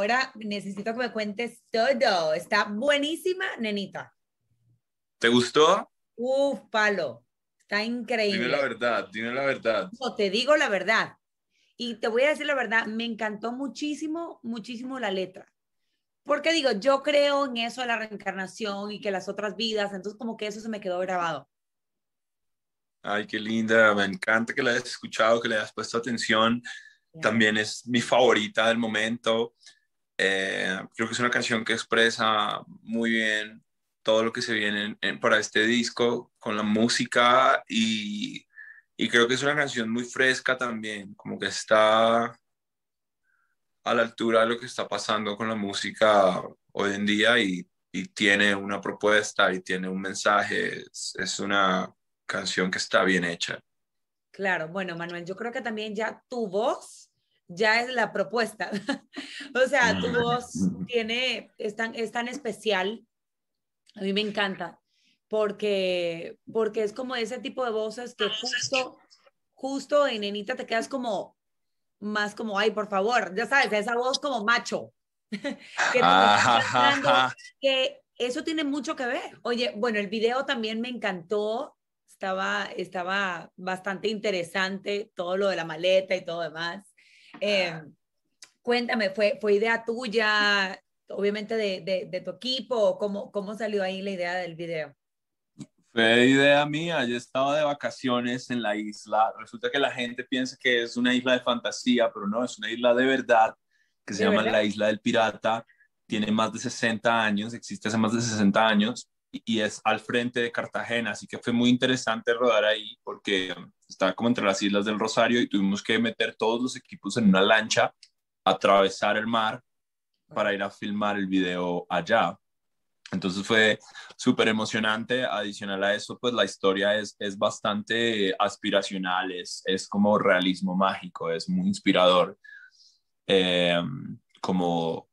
ahora necesito que me cuentes todo. Está buenísima, nenita. ¿Te gustó? Uf, palo. Está increíble. Dime la verdad, dime la verdad. No, te digo la verdad. Y te voy a decir la verdad, me encantó muchísimo, muchísimo la letra. Porque digo, yo creo en eso de la reencarnación y que las otras vidas, entonces como que eso se me quedó grabado. Ay, qué linda, me encanta que la hayas escuchado, que le hayas puesto atención. También es mi favorita del momento. Eh, creo que es una canción que expresa muy bien todo lo que se viene para este disco con la música y, creo que es una canción muy fresca también, como que está a la altura de lo que está pasando con la música hoy en día y, tiene una propuesta y tiene un mensaje, es una canción que está bien hecha. Claro, bueno Manuel, yo creo que también ya tu voz ya es la propuesta. o sea, tu ah, voz tiene, es tan, es tan especial. A mí me encanta, porque, porque es como ese tipo de voces que justo, justo en Nenita te quedas como más como, ay, por favor, ya sabes, esa voz como macho. que, eso tiene mucho que ver. Oye, bueno, el video también me encantó. Estaba, estaba bastante interesante todo lo de la maleta y todo demás. Eh, cuéntame, ¿fue, ¿fue idea tuya, obviamente de, de, de tu equipo? ¿Cómo, ¿Cómo salió ahí la idea del video? Fue idea mía, yo estaba de vacaciones en la isla. Resulta que la gente piensa que es una isla de fantasía, pero no, es una isla de verdad que se llama la Isla del Pirata. Tiene más de 60 años, existe hace más de 60 años y es al frente de Cartagena. Así que fue muy interesante rodar ahí porque está como entre las islas del Rosario y tuvimos que meter todos los equipos en una lancha, atravesar el mar para ir a filmar el video allá. Entonces fue súper emocionante. Adicional a eso, pues la historia es, es bastante aspiracional, es, como realismo mágico, es muy inspirador. Em, como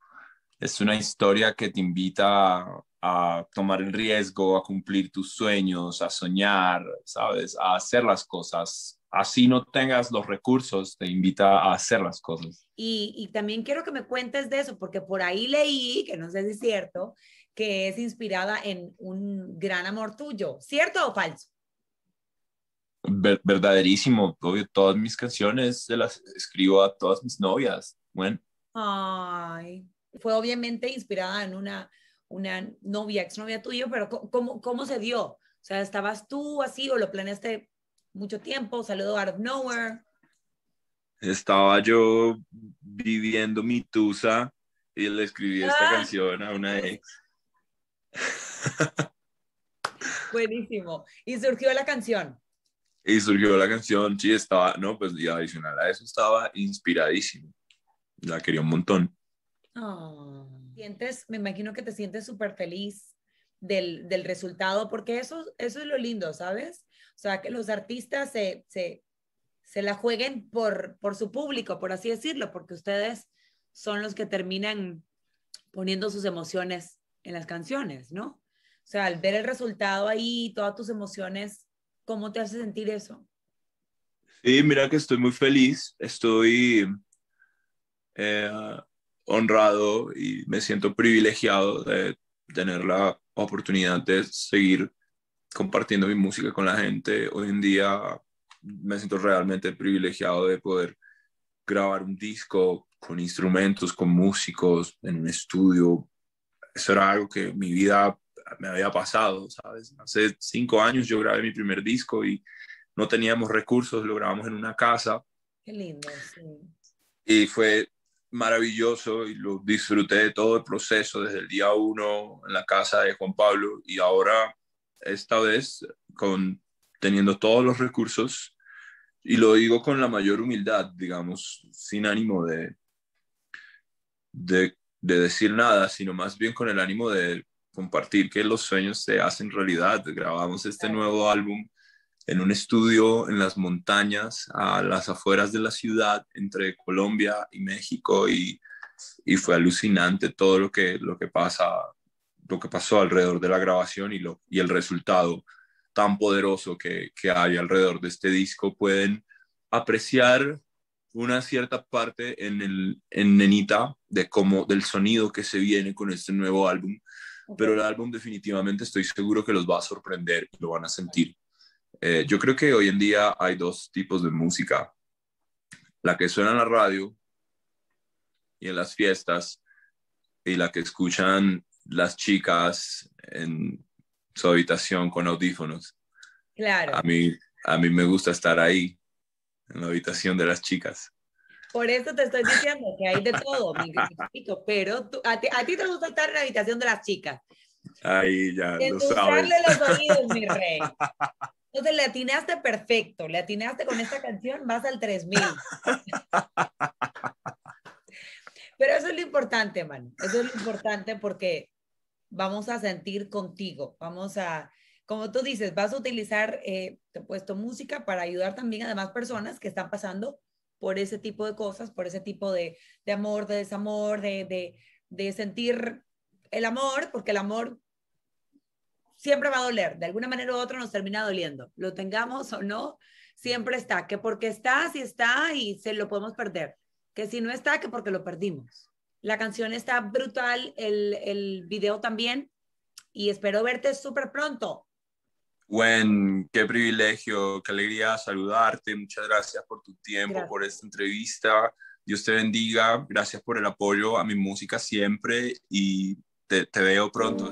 es una historia que te invita a tomar el riesgo, a cumplir tus sueños, a soñar, ¿sabes? A hacer las cosas. Así no tengas los recursos, te invita a hacer las cosas. Y, y también quiero que me cuentes de eso, porque por ahí leí, que no sé si es cierto, que es inspirada en un gran amor tuyo. ¿Cierto o falso? verdaderísimo, obvio, todas mis canciones se las escribo a todas mis novias. Bueno. Ay, fue obviamente inspirada en una una novia, exnovia tuya, pero ¿cómo, ¿cómo se dio? O sea, ¿estabas tú así o lo planeaste mucho tiempo? ¿Saludo out of nowhere? Estaba yo viviendo mi tusa y le escribí esta ah. canción a una ex. Buenísimo. Y surgió la canción. Y surgió la canción, sí, estaba, no, pues ya adicional a eso estaba inspiradísimo. La quería un montón. Ah. Sientes, me imagino que te sientes súper feliz del, del, resultado, porque eso, eso es lo lindo, ¿sabes? O sea, que los artistas se, se, se la jueguen por, por su público, por así decirlo, porque ustedes son los que terminan poniendo sus emociones en las canciones, ¿no? O sea, al ver el resultado ahí, todas tus emociones, ¿cómo te hace sentir eso? Sí, mira que estoy muy feliz, estoy... Eh, honrado y me siento privilegiado de tener la oportunidad de seguir compartiendo mi música con la gente. Hoy en día me siento realmente privilegiado de poder grabar un disco con instrumentos, con músicos, en un estudio. Eso era algo que mi vida me había pasado, ¿sabes? Hace cinco años yo grabé mi primer disco y no teníamos recursos, lo grabamos en una casa. Qué lindo, sí. Y fue maravilloso y lo disfruté de todo el proceso desde el día uno en la casa de Juan Pablo y ahora esta vez con teniendo todos los recursos y lo digo con la mayor humildad, digamos, sin ánimo de, de decir nada, sino más bien con el ánimo de compartir que los sueños se hacen realidad. Grabamos este nuevo álbum en un estudio en las montañas, a las afueras de la ciudad, entre Colombia y México, y, y fue alucinante todo lo que, lo, que pasa, lo que pasó alrededor de la grabación y, lo, y el resultado tan poderoso que, que hay alrededor de este disco. Pueden apreciar una cierta parte en, el, en Nenita de cómo, del sonido que se viene con este nuevo álbum, pero el álbum definitivamente estoy seguro que los va a sorprender y lo van a sentir. Eh, yo creo que hoy en día hay dos tipos de música. La que suena en la radio y en las fiestas y la que escuchan las chicas en su habitación con audífonos. Claro. A mí, a mí me gusta estar ahí, en la habitación de las chicas. Por eso te estoy diciendo que hay de todo, pero a, ti, te gusta estar en la habitación de las chicas. Ahí ya, lo sabes. los oídos, mi rey. Entonces le atinaste perfecto, le atinaste con esta canción, vas al 3000. Pero eso es lo importante, man. Eso es lo importante porque vamos a sentir contigo, vamos a, como tú dices, vas a utilizar, eh, te he puesto música para ayudar también a demás personas que están pasando por ese tipo de cosas, por ese tipo de, de amor, de desamor, de, de, de sentir el amor, porque el amor siempre va a doler, de alguna manera u otra nos termina doliendo, lo tengamos o no, siempre está, que porque está, si está y se lo podemos perder, que si no está, que porque lo perdimos. La canción está brutal, el, el video también, y espero verte súper pronto. Buen, qué privilegio, qué alegría saludarte, muchas gracias por tu tiempo, por esta entrevista, Dios te bendiga, gracias por el apoyo a mi música siempre y te, te veo pronto.